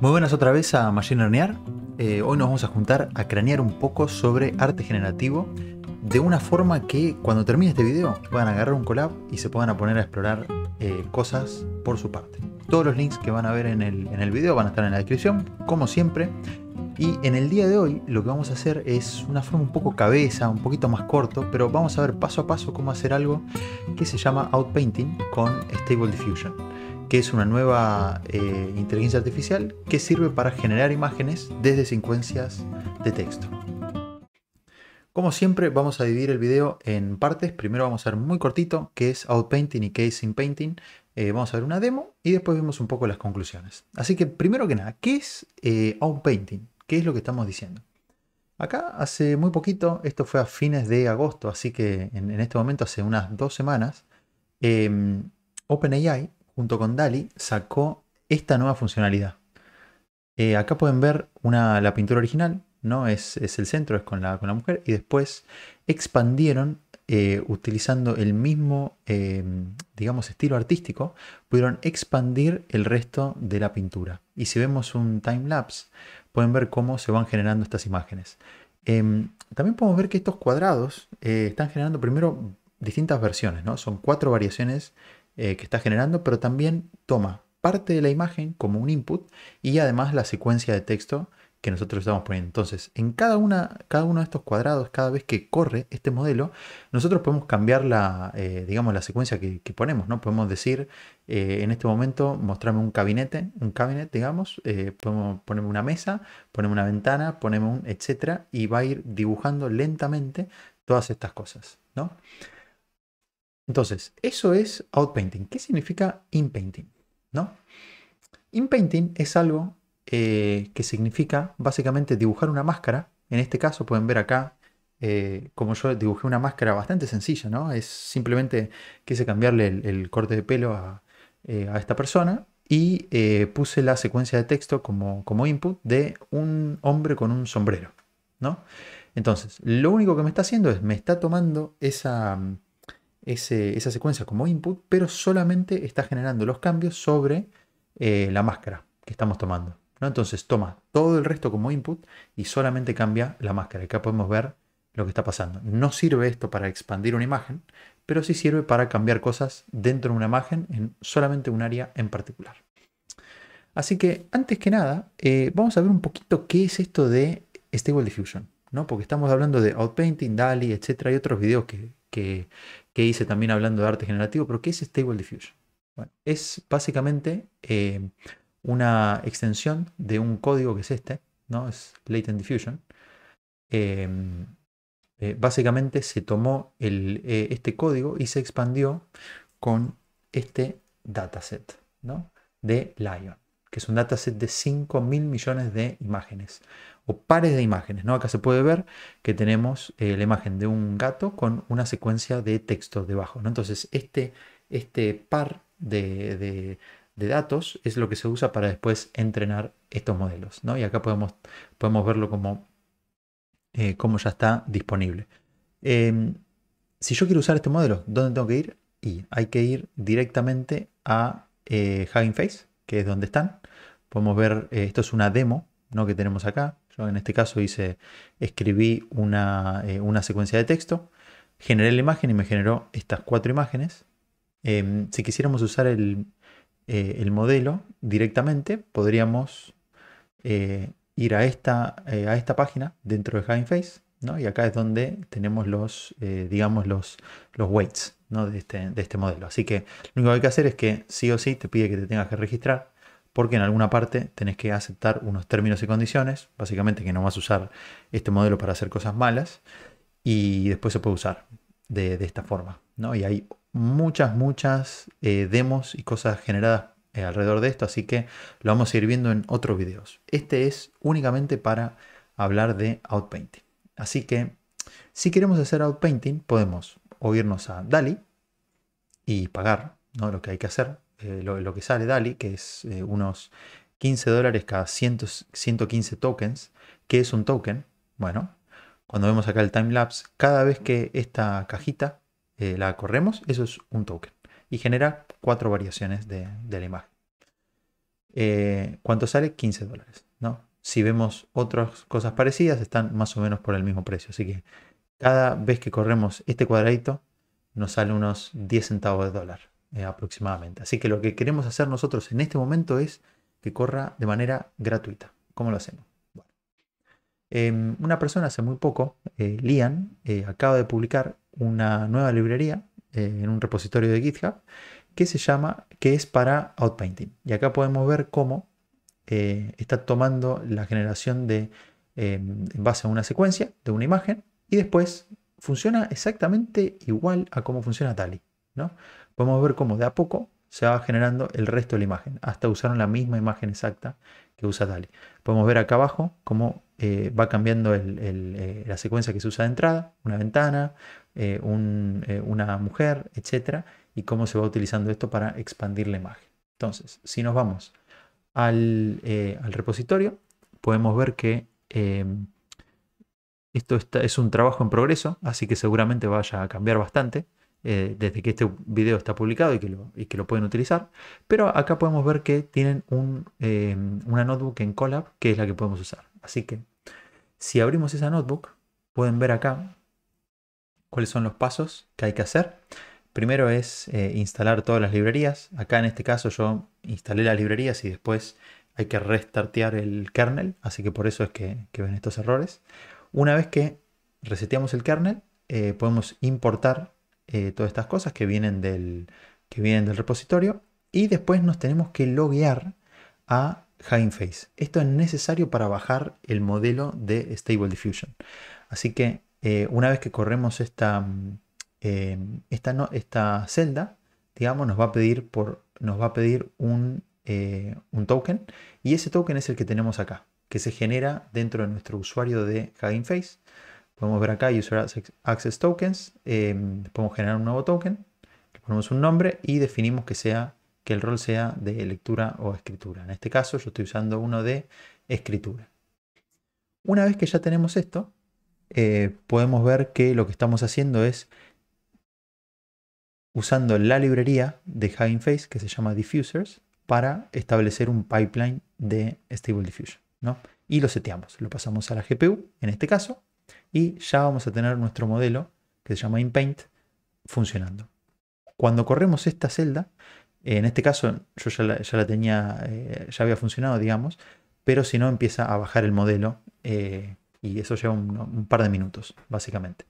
Muy buenas otra vez a Machine Learning. Eh, hoy nos vamos a juntar a cranear un poco sobre arte generativo de una forma que cuando termine este video puedan agarrar un collab y se puedan poner a explorar eh, cosas por su parte. Todos los links que van a ver en el, en el video van a estar en la descripción, como siempre. Y en el día de hoy lo que vamos a hacer es una forma un poco cabeza, un poquito más corto, pero vamos a ver paso a paso cómo hacer algo que se llama outpainting con Stable Diffusion que es una nueva eh, inteligencia artificial que sirve para generar imágenes desde secuencias de texto. Como siempre, vamos a dividir el video en partes. Primero vamos a ver muy cortito, qué es Outpainting y qué Painting. Eh, vamos a ver una demo y después vemos un poco las conclusiones. Así que primero que nada, ¿qué es eh, Outpainting? ¿Qué es lo que estamos diciendo? Acá hace muy poquito, esto fue a fines de agosto, así que en, en este momento hace unas dos semanas, em, OpenAI junto con DALI, sacó esta nueva funcionalidad. Eh, acá pueden ver la pintura original, ¿no? Es, el centro, es con la, mujer, y después expandieron eh, utilizando el mismo, eh, digamos, estilo artístico, pudieron expandir el resto de la pintura. Y si vemos un time lapse, pueden ver cómo se van generando estas imágenes. Em, también podemos ver que estos cuadrados están generando primero distintas versiones, ¿no? Son cuatro variaciones eh, que está generando, pero también toma parte de la imagen como un input y además la secuencia de texto que nosotros estamos poniendo. Entonces, en cada, una, cada uno de estos cuadrados, cada vez que corre este modelo, nosotros podemos cambiar la, eh, digamos, la secuencia que, ponemos, ¿no? Podemos decir, eh, en este momento, mostrarme un gabinete, un cabinet, digamos, podemos una mesa, ponemos una ventana, ponemos un etcétera, y va a ir dibujando lentamente todas estas cosas, ¿no? Entonces, eso es outpainting. ¿Qué significa inpainting? ¿No? Inpainting es algo eh, que significa básicamente dibujar una máscara. En este caso pueden ver acá eh, como yo dibujé una máscara bastante sencilla, ¿no? Es simplemente quise cambiarle el, corte de pelo a, eh, esta persona y puse la secuencia de texto como, input de un hombre con un sombrero, ¿no? Entonces, lo único que me está haciendo es, me está tomando esa, esa secuencia como input, pero solamente está generando los cambios sobre eh, la máscara que estamos tomando. Entonces toma todo el resto como input y solamente cambia la máscara. Acá podemos ver lo que está pasando. No sirve esto para expandir una imagen, pero sí sirve para cambiar cosas dentro de una imagen en solamente un área en particular. Así que antes que nada, eh, vamos a ver un poquito qué es esto de Stable Diffusion, ¿no? porque estamos hablando de Outpainting, DALI, etcétera, y otros videos que que hice también hablando de arte generativo, pero ¿qué es Stable Diffusion? es básicamente eh, una extensión de un código que es este, ¿no? Es Latent Diffusion. Em, eh, básicamente se tomó el, eh, este código y se expandió con este dataset, ¿no? De Lion que es un dataset de 5.000 mil millones de imágenes o pares de imágenes. ¿no? Acá se puede ver que tenemos eh, la imagen de un gato con una secuencia de texto debajo. ¿no? Entonces, este, este par de, datos es lo que se usa para después entrenar estos modelos. Y acá podemos, podemos verlo como, eh, ya está disponible. Em, si yo quiero usar este modelo, ¿dónde tengo que ir? Y hay que ir directamente a eh, Hugging Face que es donde están. Podemos ver, eh, esto es una demo que tenemos acá. Yo en este caso hice, escribí eh, una, secuencia de texto, generé la imagen y me generó estas cuatro imágenes. Em, si quisiéramos usar el, eh, modelo directamente, podríamos ir a esta, a esta página dentro de Face ¿no? y acá es donde tenemos los, digamos, los, los weights. Este, de, este, modelo. Así que lo único que hay que hacer es que sí o sí te pide que te tengas que registrar porque en alguna parte tenés que aceptar unos términos y condiciones, básicamente que no vas a usar este modelo para hacer cosas malas y después se puede usar de, esta forma. ¿no? Y hay muchas, muchas eh, demos y cosas generadas eh, alrededor de esto, así que lo vamos a ir viendo en otros videos. Este es únicamente para hablar de outpainting. Así que si queremos hacer outpainting, podemos o irnos a DALI y pagar ¿no? lo que hay que hacer, eh, lo, que sale DALI, que es eh, unos 15 dólares cada 115 tokens, que es un token. Bueno, cuando vemos acá el timelapse, cada vez que esta cajita eh, la corremos, eso es un token y genera cuatro variaciones de, la imagen. ¿Cuánto sale? 15 dólares. ¿no? Si vemos otras cosas parecidas, están más o menos por el mismo precio. Así que cada vez que corremos este cuadradito nos sale unos 10 centavos de dólar eh, aproximadamente. Así que lo que queremos hacer nosotros en este momento es que corra de manera gratuita. ¿Cómo lo hacemos? Em, una persona hace muy poco, eh, Lian, eh, acaba de publicar una nueva librería en un repositorio de GitHub que se llama, que es para Outpainting. Y acá podemos ver cómo está tomando la generación de, em, en base a una secuencia de una imagen y después funciona exactamente igual a cómo funciona dali. ¿no? Podemos ver cómo de a poco se va generando el resto de la imagen. Hasta usaron la misma imagen exacta que usa Dali. Podemos ver acá abajo cómo eh, va cambiando eh, la secuencia que se usa de entrada, una ventana, eh, una mujer, etc. Y cómo se va utilizando esto para expandir la imagen. Entonces, si nos vamos al, al repositorio, podemos ver que esto es un trabajo en progreso, así que seguramente vaya a cambiar bastante eh, desde que este video está publicado y que, lo, pueden utilizar. Pero acá podemos ver que tienen eh, una notebook en Colab que es la que podemos usar. Así que si abrimos esa notebook, pueden ver acá cuáles son los pasos que hay que hacer. Primero es eh, instalar todas las librerías. Acá en este caso yo instalé las librerías y después hay que restartear el kernel, así que por eso es que ven estos errores. Una vez que reseteamos el kernel, eh, podemos importar eh, todas estas cosas que vienen, del, que vienen del repositorio y después nos tenemos que loguear a Face. Esto es necesario para bajar el modelo de Stable Diffusion. Así que eh, una vez que corremos esta, mm, esta, esta, celda, digamos, nos va a pedir, por, nos va a pedir un token y ese token es el que tenemos acá que se genera dentro de nuestro usuario de Hugging Face. Podemos ver acá User Access Tokens, em, podemos generar un nuevo token, le ponemos un nombre y definimos que, sea, que el rol sea de lectura o escritura. En este caso yo estoy usando uno de escritura. Una vez que ya tenemos esto, eh, podemos ver que lo que estamos haciendo es usando la librería de Hugging Face que se llama Diffusers para establecer un pipeline de Stable Diffusion. Y lo seteamos, lo pasamos a la GPU, en este caso, y ya vamos a tener nuestro modelo, que se llama InPaint, funcionando. Cuando corremos esta celda, en este caso yo ya la, tenía, eh, ya había funcionado, digamos, pero si no empieza a bajar el modelo eh, y eso lleva un, par de minutos, básicamente.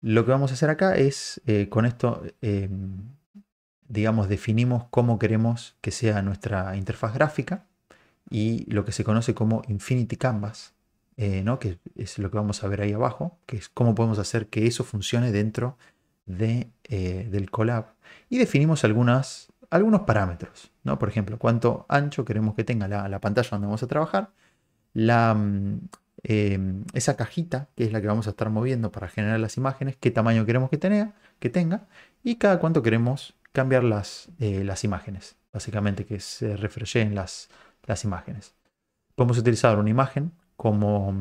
Lo que vamos a hacer acá es, eh, con esto, em, digamos, definimos cómo queremos que sea nuestra interfaz gráfica y lo que se conoce como Infinity Canvas, eh, ¿no? que es lo que vamos a ver ahí abajo, que es cómo podemos hacer que eso funcione dentro de, eh, del collab. Y definimos algunas, algunos parámetros, ¿no? por ejemplo, cuánto ancho queremos que tenga la, pantalla donde vamos a trabajar, la, mm, em, esa cajita, que es la que vamos a estar moviendo para generar las imágenes, qué tamaño queremos que tenga, que tenga y cada cuánto queremos cambiar las, eh, las imágenes. Básicamente que se refreshen las, las imágenes. Podemos utilizar una imagen como,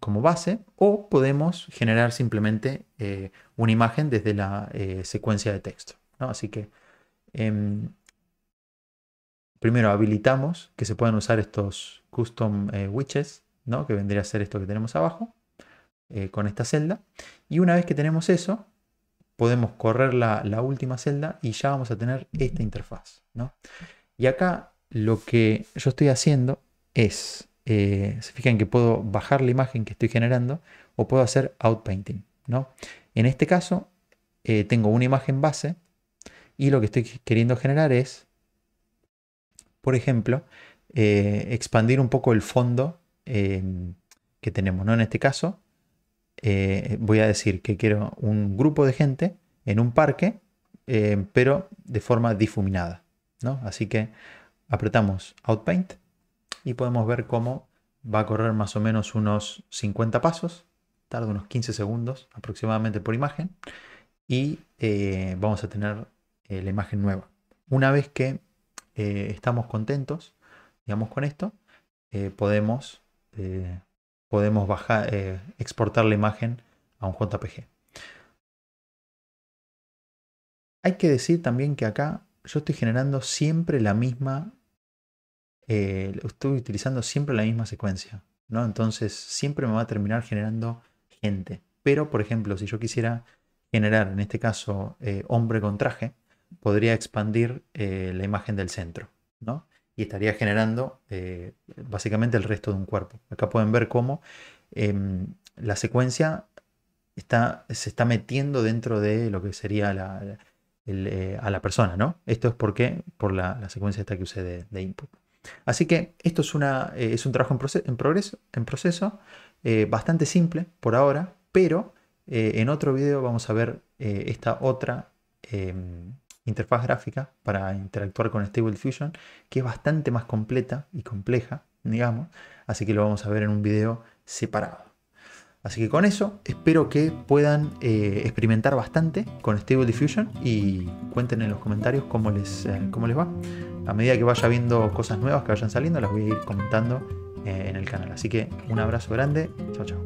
como base o podemos generar simplemente eh, una imagen desde la eh, secuencia de texto. Así que em, primero habilitamos que se puedan usar estos custom eh, widgets, ¿no? que vendría a ser esto que tenemos abajo, con esta celda. Y una vez que tenemos eso, podemos correr la, última celda y ya vamos a tener esta interfaz. Y acá lo que yo estoy haciendo es, eh, se fijan que puedo bajar la imagen que estoy generando o puedo hacer outpainting. ¿no? En este caso, eh, tengo una imagen base y lo que estoy queriendo generar es, por ejemplo, eh, expandir un poco el fondo que tenemos. En este caso, voy a decir que quiero un grupo de gente en un parque, pero de forma difuminada. Así que apretamos Outpaint y podemos ver cómo va a correr más o menos unos 50 pasos, tarda unos 15 segundos aproximadamente por imagen y eh, vamos a tener eh, la imagen nueva. Una vez que eh, estamos contentos, digamos con esto, podemos, podemos bajar, exportar la imagen a un JPG. Hay que decir también que acá yo estoy generando siempre la misma eh, estoy utilizando siempre la misma secuencia, ¿no? Entonces siempre me va a terminar generando gente. Pero, por ejemplo, si yo quisiera generar, en este caso, eh, hombre con traje, podría expandir eh, la imagen del centro, Y estaría generando básicamente el resto de un cuerpo. Acá pueden ver cómo em, la secuencia está, se está metiendo dentro de lo que sería a la persona, ¿no? Esto es porque por la, secuencia esta que usé de input. Así que esto es, eh, un trabajo en, proceso, progreso, en proceso eh, bastante simple por ahora, pero eh, en otro video vamos a ver esta otra em, interfaz gráfica para interactuar con Stable Fusion, que es bastante más completa y compleja, digamos, así que lo vamos a ver en un video separado. Así que con eso espero que puedan eh, experimentar bastante con Stable Diffusion y cuenten en los comentarios cómo les, eh, cómo les va. A medida que vaya viendo cosas nuevas que vayan saliendo, las voy a ir comentando eh, en el canal. Así que un abrazo grande. Chao, chao.